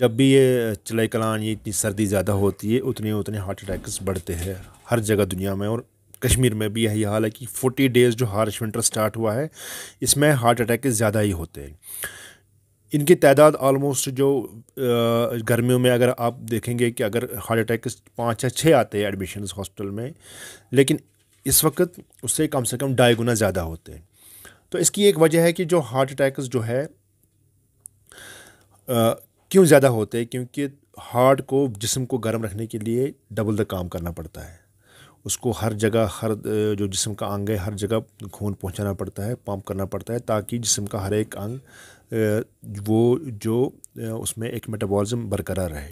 जब भी ये चलाई कलान ये इतनी सर्दी ज़्यादा होती है उतने उतने हार्ट अटैक्स बढ़ते हैं हर जगह दुनिया में और कश्मीर में भी यही हाल है कि फोर्टी डेज़ जो हार्श विंटर स्टार्ट हुआ है इसमें हार्ट अटैक ज़्यादा ही होते हैं इनकी तादाद ऑलमोस्ट जो गर्मियों में अगर आप देखेंगे कि अगर हार्ट अटैक पाँच या छः आते हैं एडमिशन हॉस्पिटल में लेकिन इस वक्त उससे कम से कम ढाई गुना ज़्यादा होते हैं तो इसकी एक वजह है कि जो हार्ट अटैक्स जो है क्यों ज़्यादा होते हैं क्योंकि हार्ट को जिसम को गर्म रखने के लिए डबल द काम करना पड़ता है उसको हर जगह हर जो जिसम का अंग है हर जगह खून पहुंचाना पड़ता है पंप करना पड़ता है ताकि जिसम का हर एक अंग वो जो उसमें एक मेटाबॉलिज्म बरकरार रहे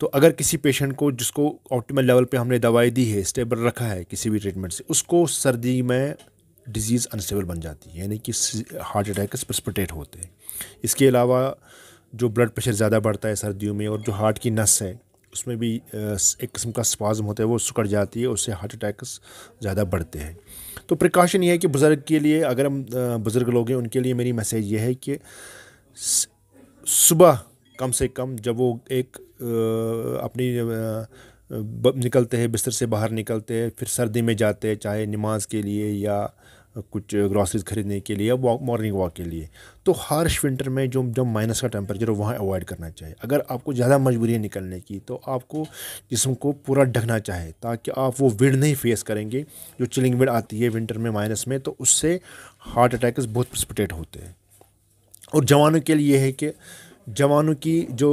तो अगर किसी पेशेंट को जिसको ऑप्टिमल लेवल पे हमने दवाई दी है स्टेबल रखा है किसी भी ट्रीटमेंट से उसको सर्दी में डिज़ीज़ अनस्टेबल बन जाती है यानी कि हार्ट अटैक प्रस्पटेट होते हैं इसके अलावा जो ब्लड प्रेशर ज़्यादा बढ़ता है सर्दियों में और जो हार्ट की नस है उसमें भी एक किस्म का स्पाजम होता है वो सुकड़ जाती है उससे हार्ट अटैक्स ज़्यादा बढ़ते हैं तो प्रिकॉशन ये है कि बुज़ुर्ग के लिए अगर हम बुज़ुर्ग लोग हैं उनके लिए मेरी मैसेज ये है कि सुबह कम से कम जब वो एक अपनी निकलते हैं बिस्तर से बाहर निकलते हैं फिर सर्दी में जाते हैं चाहे नमाज के लिए या कुछ ग्रॉसरीज खरीदने के लिए या वॉक मॉर्निंग वॉक के लिए तो हार्श विंटर में जो जब माइनस का टेम्परेचर हो वहाँ अवॉइड करना चाहिए अगर आपको ज़्यादा मजबूरी है निकलने की तो आपको जिसम को पूरा ढकना चाहिए ताकि आप वो विंड नहीं फेस करेंगे जो चिलिंग विंड आती है विंटर में माइनस में तो उससे हार्ट अटैक्स बहुत प्रिस्पिटेट होते हैं और जवानों के लिए है कि जवानों की जो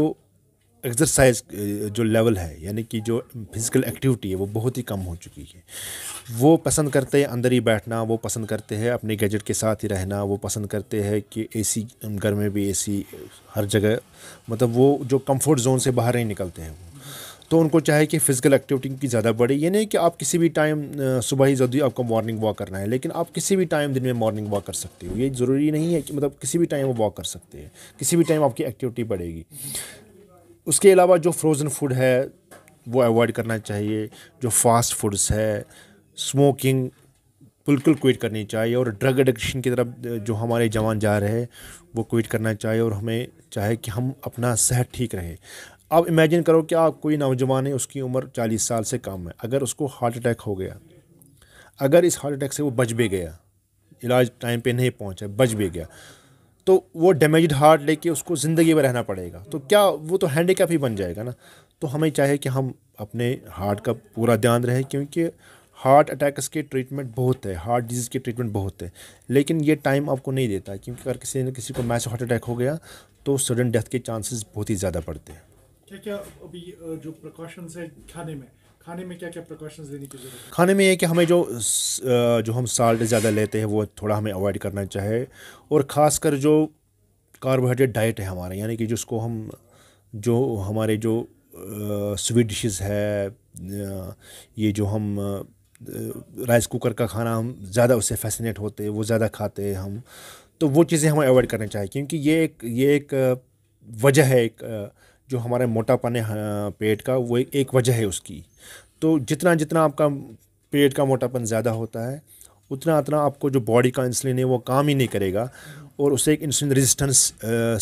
एक्सरसाइज uh, जो लेवल है यानी कि जो फिज़िकल एक्टिविटी है वो बहुत ही कम हो चुकी है वो पसंद करते हैं अंदर ही बैठना वो पसंद करते हैं अपने गैजेट के साथ ही रहना वो पसंद करते हैं कि एसी घर में भी एसी हर जगह मतलब वो जो कंफर्ट जोन से बाहर नहीं निकलते हैं तो उनको चाहे कि फ़िज़िकल एक्टिविटी की ज़्यादा बढ़े ये नहीं कि आप किसी भी टाइम सुबह ही जल्दी आपको मॉर्निंग वॉक करना है लेकिन आप किसी भी टाइम दिन में मॉर्निंग वॉक कर सकते हो ये ज़रूरी नहीं है कि मतलब किसी भी टाइम वो वॉक कर सकते हैं किसी भी टाइम आपकी एक्टिविटी बढ़ेगी उसके अलावा जो फ्रोज़न फूड है वो अवॉइड करना चाहिए जो फास्ट फूड्स है स्मोकिंग बिल्कुल क्विट करनी चाहिए और ड्रग एडिक्शन की तरफ जो हमारे जवान जा रहे हैं वो क्विट करना चाहिए और हमें चाहे कि हम अपना सेहत ठीक रहे अब इमेजिन करो कि आप कोई नौजवान है उसकी उम्र 40 साल से कम है अगर उसको हार्ट अटैक हो गया अगर इस हार्ट अटैक से वो बच भी गया इलाज टाइम पे नहीं पहुंचा बच भी गया तो वो डैमेज हार्ट लेके उसको ज़िंदगी में रहना पड़ेगा तो क्या वो तो हैंडी कैप ही बन जाएगा ना तो हमें चाहिए कि हम अपने हार्ट का पूरा ध्यान रहे क्योंकि हार्ट अटैक्स के ट्रीटमेंट बहुत है हार्ट डिजीज़ के ट्रीटमेंट बहुत है लेकिन ये टाइम आपको नहीं देता क्योंकि अगर किसी न किसी को मैच हार्ट अटैक हो गया तो सडन डेथ के चांसेस बहुत ही ज़्यादा पड़ते हैं क्या क्या अभी जो प्रिकॉशंस है खाने में खाने में क्या क्या प्रिकॉशंस लेने की जरूरत है खाने में ये कि हमें जो जो हम साल्ट ज़्यादा लेते हैं वो थोड़ा हमें अवॉइड करना चाहिए और ख़ासकर जो कार्बोहाइड्रेट डाइट है हमारे यानी कि जिसको हम जो हमारे जो स्वीट डिशेस है ये जो हम राइस कुकर का खाना हम ज़्यादा उससे फैसिनेट होते हैं वो ज़्यादा खाते हैं हम तो वो चीज़ें हमें अवॉइड करना चाहिए क्योंकि ये एक ये एक वजह है एक जो हमारे मोटापन है हाँ, पेट का वो एक वजह है उसकी तो जितना जितना आपका पेट का मोटापन ज़्यादा होता है उतना उतना आपको जो बॉडी का इंसुलिन है वो काम ही नहीं करेगा और उससे एक इंसुलिन रेजिस्टेंस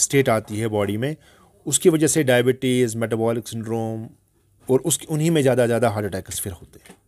स्टेट आती है बॉडी में उसकी वजह से डायबिटीज़ मेटाबॉलिक सिंड्रोम और उस उन्हीं में ज़्यादा ज़्यादा हार्ट अटैक्स फिर होते हैं